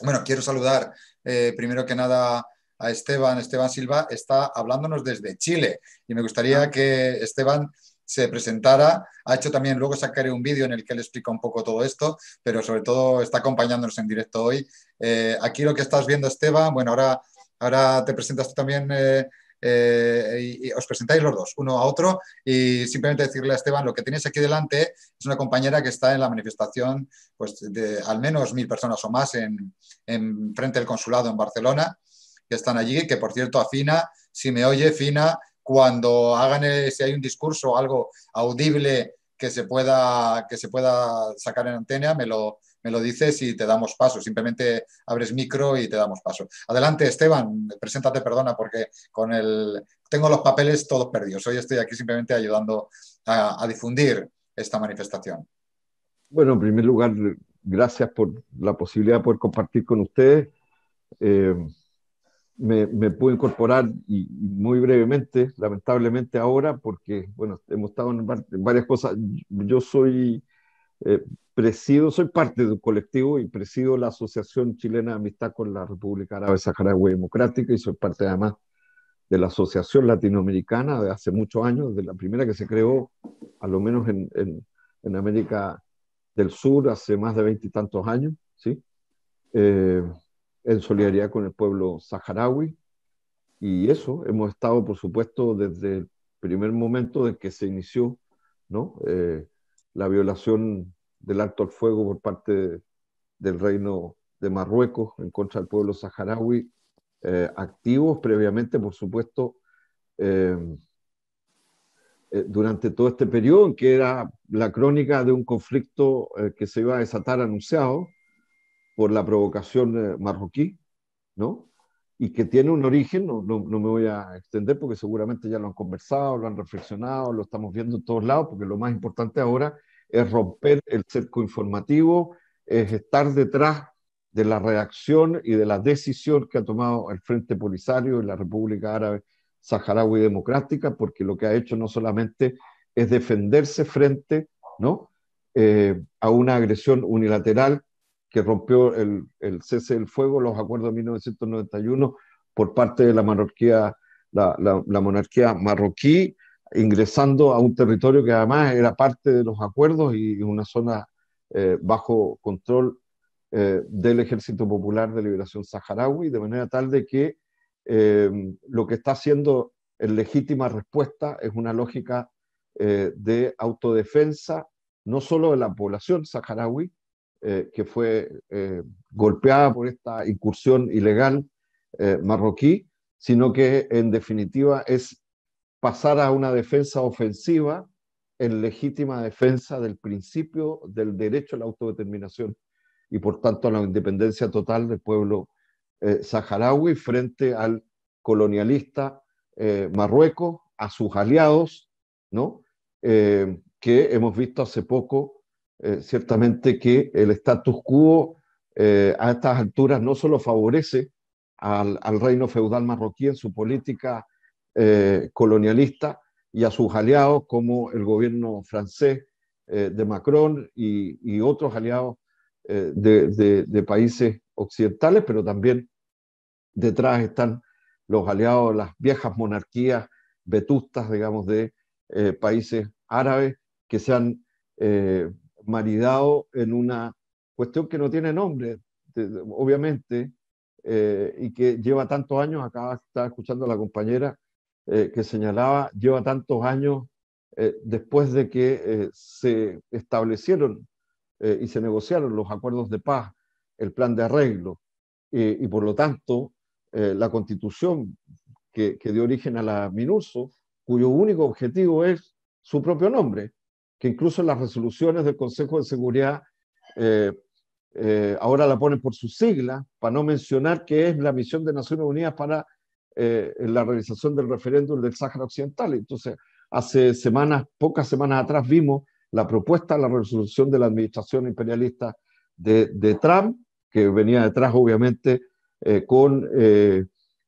Bueno, quiero saludar eh, primero que nada a Esteban. Esteban Silva está hablándonos desde Chile y me gustaría ah. que Esteban se presentara. Ha hecho también, luego sacaré un vídeo en el que él explica un poco todo esto, pero sobre todo está acompañándonos en directo hoy. Eh, aquí lo que estás viendo, Esteban, bueno, ahora, ahora te presentas tú también, eh, eh, y, os presentáis los dos, uno a otro, y simplemente decirle a Esteban, lo que tenéis aquí delante es una compañera que está en la manifestación pues, de al menos mil personas o más en, frente del consulado en Barcelona, que están allí, que por cierto, afina Fina, si me oye, Fina, cuando hagan, si hay un discurso o algo audible que se pueda, que se pueda sacar en antena, me lo, me lo dices y te damos paso. Simplemente abres micro y te damos paso. Adelante, Esteban, preséntate, perdona, porque con el tengo los papeles todos perdidos. Hoy estoy aquí simplemente ayudando a, difundir esta manifestación. Bueno, en primer lugar, gracias por la posibilidad de poder compartir con ustedes. Eh, me, me, pude incorporar muy brevemente, lamentablemente ahora, porque bueno, hemos estado en varias cosas. Yo soy eh, presido, soy parte de un colectivo y presido la Asociación Chilena de Amistad con la República Árabe Saharaui Democrática y soy parte además de la Asociación Latinoamericana de hace muchos años, de la primera que se creó, a lo menos en, América del Sur, hace más de veintitantos años, ¿sí? Eh, en solidaridad con el pueblo saharaui. Y eso, hemos estado, por supuesto, desde el primer momento de que se inició, ¿no? Eh, la violación del alto al fuego por parte del reino de Marruecos en contra del pueblo saharaui, eh, activos previamente, por supuesto, eh, eh, durante todo este periodo, en que era la crónica de un conflicto que se iba a desatar anunciado por la provocación marroquí, ¿no? y que tiene un origen, no, me voy a extender porque seguramente ya lo han conversado, lo han reflexionado, lo estamos viendo en todos lados, porque lo más importante ahora es romper el cerco informativo, es estar detrás de la reacción y de la decisión que ha tomado el Frente Polisario y la República Árabe Saharaui Democrática, porque lo que ha hecho no solamente es defenderse frente ¿no? Eh, a una agresión unilateral que rompió el, cese del fuego, los acuerdos de 1991 por parte de la monarquía, marroquí, ingresando a un territorio que además era parte de los acuerdos y una zona eh, bajo control eh, del Ejército Popular de Liberación Saharaui, de manera tal de que eh, lo que está haciendo en legítima respuesta es una lógica de autodefensa, no solo de la población saharaui, eh, que fue eh, golpeada por esta incursión ilegal eh, marroquí, sino que en definitiva es pasar a una defensa ofensiva en legítima defensa del principio del derecho a la autodeterminación y por tanto a la independencia total del pueblo saharaui frente al colonialista Marruecos, a sus aliados, ¿no? que hemos visto hace poco eh, ciertamente que el status quo eh, a estas alturas no solo favorece al, reino feudal marroquí en su política eh, colonialista y a sus aliados como el gobierno francés de Macron y, otros aliados de, países occidentales, pero también detrás están los aliados de las viejas monarquías vetustas, digamos, de países árabes que se han maridado en una cuestión que no tiene nombre, obviamente, eh, y que lleva tantos años, acá está escuchando a la compañera eh, que señalaba, lleva tantos años eh, después de que se establecieron y se negociaron los acuerdos de paz, el plan de arreglo, y por lo tanto la constitución que, que dio origen a la MINUSO, cuyo único objetivo es su propio nombre, que incluso las resoluciones del Consejo de Seguridad eh, eh, ahora la ponen por su sigla, para no mencionar que es la misión de Naciones Unidas para eh, la realización del referéndum del Sáhara Occidental. Entonces, hace semanas, pocas semanas atrás, vimos la propuesta, la resolución de la administración imperialista de, Trump, que venía detrás, obviamente, con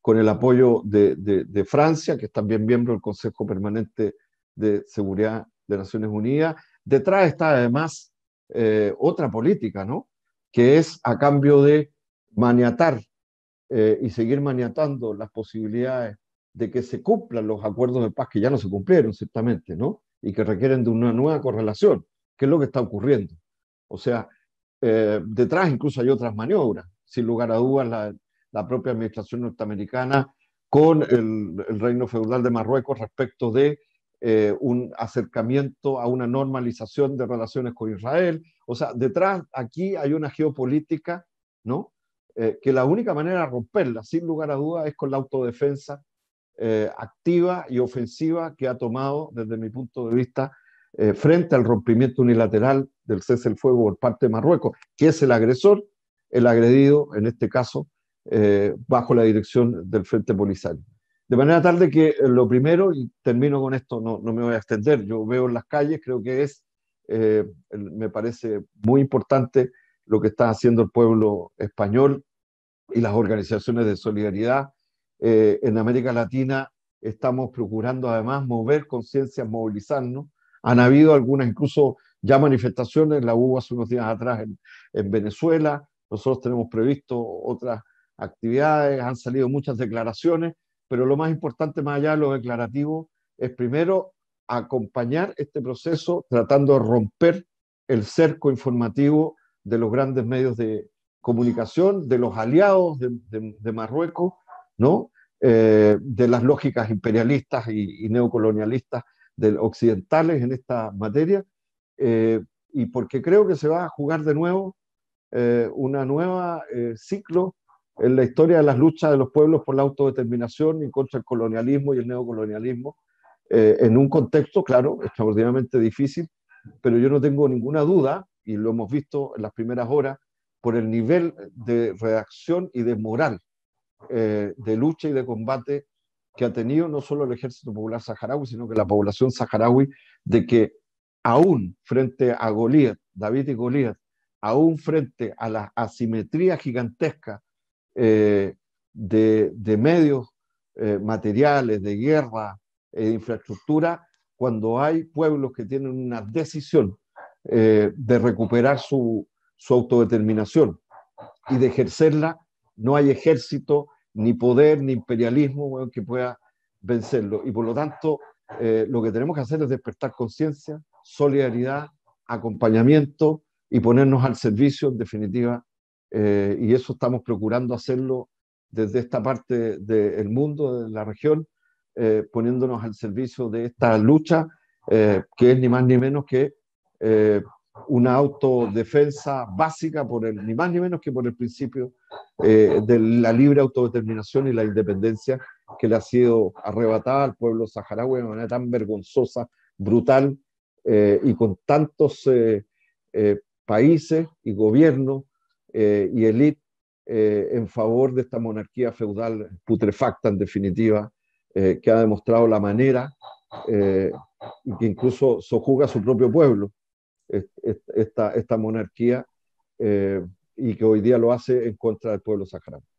con el apoyo de, de, Francia, que es también miembro del Consejo Permanente de Seguridad de Naciones Unidas. Detrás está además eh, otra política, ¿no? Que es a cambio de maniatar eh, y seguir maniatando las posibilidades de que se cumplan los acuerdos de paz que ya no se cumplieron, ciertamente, ¿no? Y que requieren de una nueva correlación, que es lo que está ocurriendo. O sea, eh, detrás incluso hay otras maniobras, sin lugar a dudas, la, propia administración norteamericana con el, el, reino feudal de Marruecos respecto de eh, un acercamiento a una normalización de relaciones con Israel. O sea, detrás aquí hay una geopolítica, ¿no? Eh, que la única manera de romperla, sin lugar a dudas, es con la autodefensa eh, activa y ofensiva que ha tomado, desde mi punto de vista, frente al rompimiento unilateral del cese del fuego por parte de Marruecos, que es el agresor, el agredido, en este caso, bajo la dirección del Frente Polisario. De manera tal de que eh, lo primero, y termino con esto, no, no me voy a extender, yo veo en las calles, creo que es, eh, me parece muy importante lo que está haciendo el pueblo español y las organizaciones de solidaridad. Eh, en América Latina estamos procurando además mover conciencias, movilizarnos. Han habido algunas incluso ya manifestaciones, la hubo hace unos días atrás en, en Venezuela, nosotros tenemos previsto otras actividades, han salido muchas declaraciones pero lo más importante, más allá de lo declarativo, es primero acompañar este proceso tratando de romper el cerco informativo de los grandes medios de comunicación, de los aliados de, Marruecos, ¿no? Eh, de las lógicas imperialistas y, neocolonialistas del, occidentales en esta materia, eh, y porque creo que se va a jugar de nuevo eh, una un nuevo ciclo en la historia de las luchas de los pueblos por la autodeterminación y contra el colonialismo y el neocolonialismo, eh, en un contexto, claro, extraordinariamente difícil, pero yo no tengo ninguna duda, y lo hemos visto en las primeras horas, por el nivel de reacción y de moral, eh, de lucha y de combate que ha tenido no solo el ejército popular saharaui, sino que la población saharaui, de que aún frente a Goliat, David y Goliat, aún frente a la asimetría gigantesca eh, de, medios eh, materiales, de guerra, e infraestructura, cuando hay pueblos que tienen una decisión de recuperar su, autodeterminación y de ejercerla, no hay ejército, ni poder, ni imperialismo que pueda vencerlo. Y por lo tanto, lo que tenemos que hacer es despertar conciencia, solidaridad, acompañamiento y ponernos al servicio, en definitiva, eh, y eso estamos procurando hacerlo desde esta parte del mundo, de la región, eh, poniéndonos al servicio de esta lucha, eh, que es ni más ni menos que una autodefensa básica, por el, ni más ni menos que por el principio de la libre autodeterminación y la independencia que le ha sido arrebatada al pueblo saharaui de manera tan vergonzosa, brutal y con tantos países y gobiernos eh, y élite eh, en favor de esta monarquía feudal putrefacta, en definitiva, eh, que ha demostrado la manera y que incluso sojuga a su propio pueblo, esta, esta monarquía, y que hoy día lo hace en contra del pueblo saharaui.